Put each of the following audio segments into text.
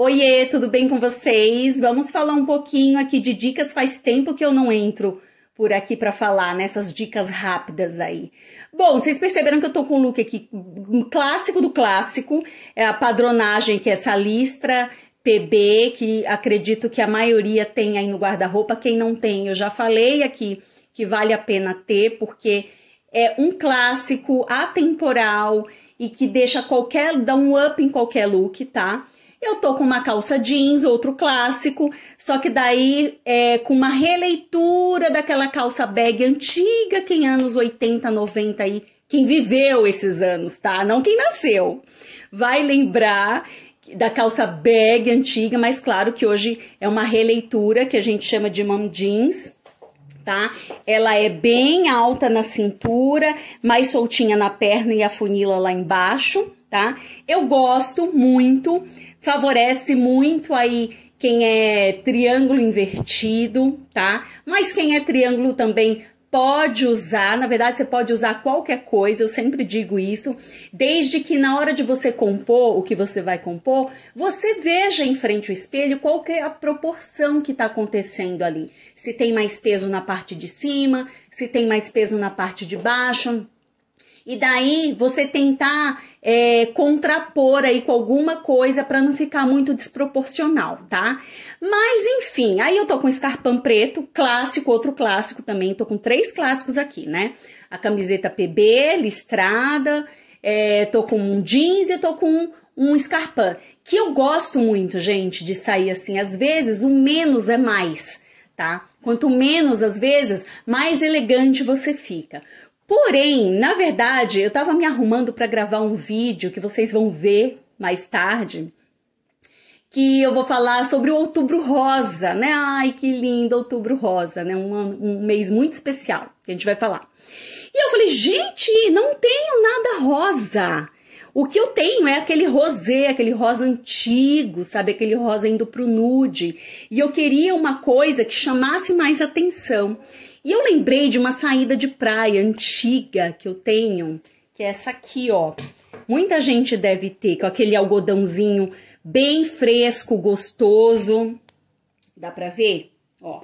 Oiê, tudo bem com vocês? Vamos falar um pouquinho aqui de dicas. Faz tempo que eu não entro por aqui para falar nessas né? dicas rápidas aí. Bom, vocês perceberam que eu tô com um look aqui um clássico do clássico, é a padronagem que é essa listra PB que acredito que a maioria tem aí no guarda-roupa. Quem não tem, eu já falei aqui que vale a pena ter porque é um clássico atemporal e que deixa qualquer dá um up em qualquer look, tá? Eu tô com uma calça jeans, outro clássico, só que daí é com uma releitura daquela calça bag antiga, quem anos 80, 90 aí, quem viveu esses anos, tá? Não quem nasceu. Vai lembrar da calça bag antiga, mas claro que hoje é uma releitura que a gente chama de mom jeans, tá? Ela é bem alta na cintura, mais soltinha na perna e a funila lá embaixo, tá? Eu gosto muito favorece muito aí quem é triângulo invertido, tá? Mas quem é triângulo também pode usar, na verdade você pode usar qualquer coisa, eu sempre digo isso, desde que na hora de você compor o que você vai compor, você veja em frente ao espelho qual que é a proporção que está acontecendo ali. Se tem mais peso na parte de cima, se tem mais peso na parte de baixo e daí você tentar é, contrapor aí com alguma coisa para não ficar muito desproporcional, tá? Mas enfim, aí eu tô com escarpão preto, clássico, outro clássico também, tô com três clássicos aqui, né? A camiseta PB, listrada, é, tô com um jeans e tô com um escarpão, que eu gosto muito, gente, de sair assim, às vezes o menos é mais, tá? Quanto menos, às vezes, mais elegante você fica. Porém, na verdade, eu estava me arrumando para gravar um vídeo que vocês vão ver mais tarde, que eu vou falar sobre o Outubro Rosa, né? Ai, que lindo Outubro Rosa, né? Um, um mês muito especial que a gente vai falar. E eu falei, gente, não tenho nada rosa. O que eu tenho é aquele rosé, aquele rosa antigo, sabe? Aquele rosa indo pro nude. E eu queria uma coisa que chamasse mais atenção. E eu lembrei de uma saída de praia antiga que eu tenho, que é essa aqui, ó. Muita gente deve ter, com aquele algodãozinho bem fresco, gostoso. Dá pra ver? Ó.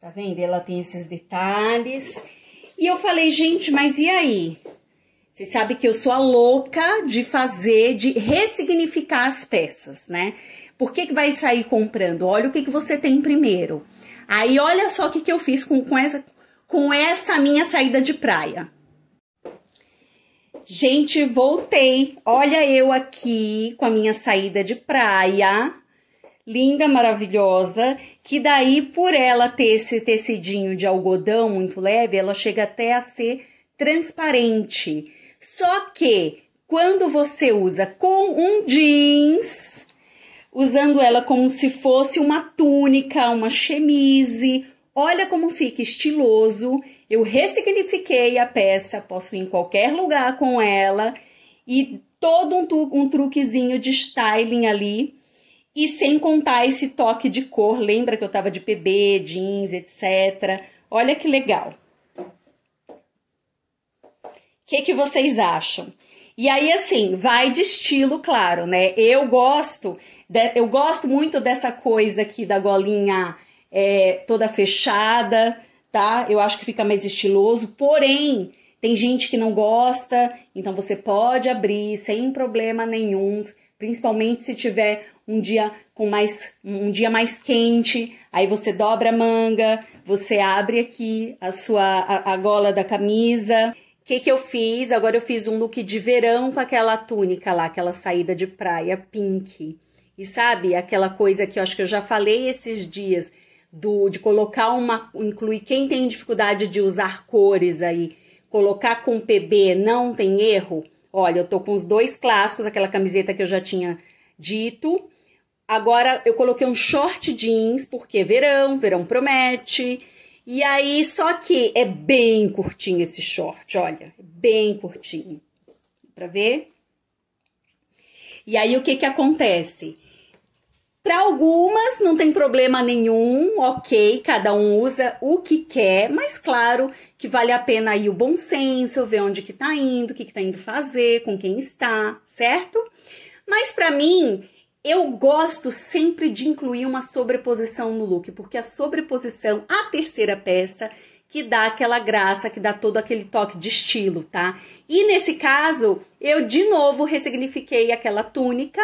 Tá vendo? Ela tem esses detalhes. E eu falei, gente, mas e aí? Você sabe que eu sou a louca de fazer, de ressignificar as peças, né? Por que, que vai sair comprando? Olha o que, que você tem primeiro. Aí olha só o que, que eu fiz com, com, essa, com essa minha saída de praia. Gente, voltei. Olha eu aqui com a minha saída de praia. Linda, maravilhosa. Que daí, por ela ter esse tecidinho de algodão muito leve, ela chega até a ser transparente. Só que quando você usa com um jeans, usando ela como se fosse uma túnica, uma chemise. Olha como fica estiloso. Eu ressignifiquei a peça, posso ir em qualquer lugar com ela e todo um, um truquezinho de styling ali. E sem contar esse toque de cor, lembra que eu tava de PB, jeans, etc. Olha que legal. O que, que vocês acham? E aí, assim, vai de estilo, claro, né? Eu gosto, de, eu gosto muito dessa coisa aqui da golinha é, toda fechada, tá? Eu acho que fica mais estiloso, porém, tem gente que não gosta, então você pode abrir sem problema nenhum, principalmente se tiver um dia com mais um dia mais quente, aí você dobra a manga, você abre aqui a sua a, a gola da camisa que, que eu fiz? Agora eu fiz um look de verão com aquela túnica lá, aquela saída de praia pink. E sabe, aquela coisa que eu acho que eu já falei esses dias, do, de colocar uma. incluir quem tem dificuldade de usar cores aí, colocar com PB não tem erro. Olha, eu tô com os dois clássicos, aquela camiseta que eu já tinha dito. Agora eu coloquei um short jeans, porque verão, verão promete. E aí, só que é bem curtinho esse short, olha, é bem curtinho. Pra ver? E aí, o que que acontece? Para algumas não tem problema nenhum, ok, cada um usa o que quer, mas claro que vale a pena aí o bom senso, ver onde que tá indo, o que que tá indo fazer, com quem está, certo? Mas para mim, eu gosto sempre de incluir uma sobreposição no look, porque a sobreposição, a terceira peça, que dá aquela graça, que dá todo aquele toque de estilo, tá? E nesse caso, eu de novo ressignifiquei aquela túnica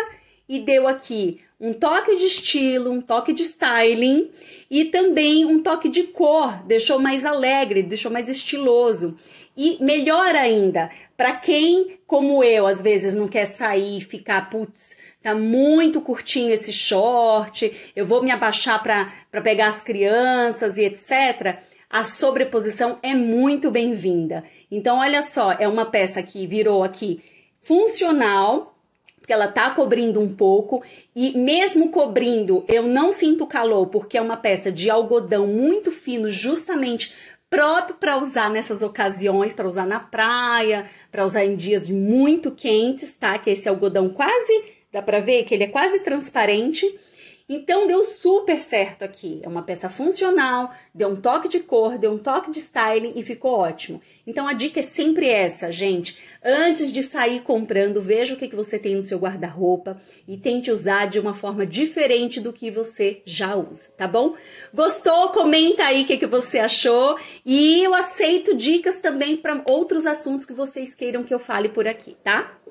e deu aqui um toque de estilo, um toque de styling e também um toque de cor, deixou mais alegre, deixou mais estiloso. E melhor ainda, para quem, como eu, às vezes não quer sair e ficar, putz, tá muito curtinho esse short, eu vou me abaixar para pegar as crianças e etc. A sobreposição é muito bem-vinda. Então, olha só, é uma peça que virou aqui funcional, porque ela tá cobrindo um pouco e mesmo cobrindo, eu não sinto calor, porque é uma peça de algodão muito fino, justamente próprio para usar nessas ocasiões, para usar na praia, para usar em dias muito quentes, tá? Que esse algodão quase, dá para ver que ele é quase transparente. Então deu super certo aqui. É uma peça funcional, deu um toque de cor, deu um toque de styling e ficou ótimo. Então a dica é sempre essa, gente. Antes de sair comprando, veja o que, que você tem no seu guarda-roupa e tente usar de uma forma diferente do que você já usa, tá bom? Gostou? Comenta aí o que, que você achou e eu aceito dicas também para outros assuntos que vocês queiram que eu fale por aqui, tá?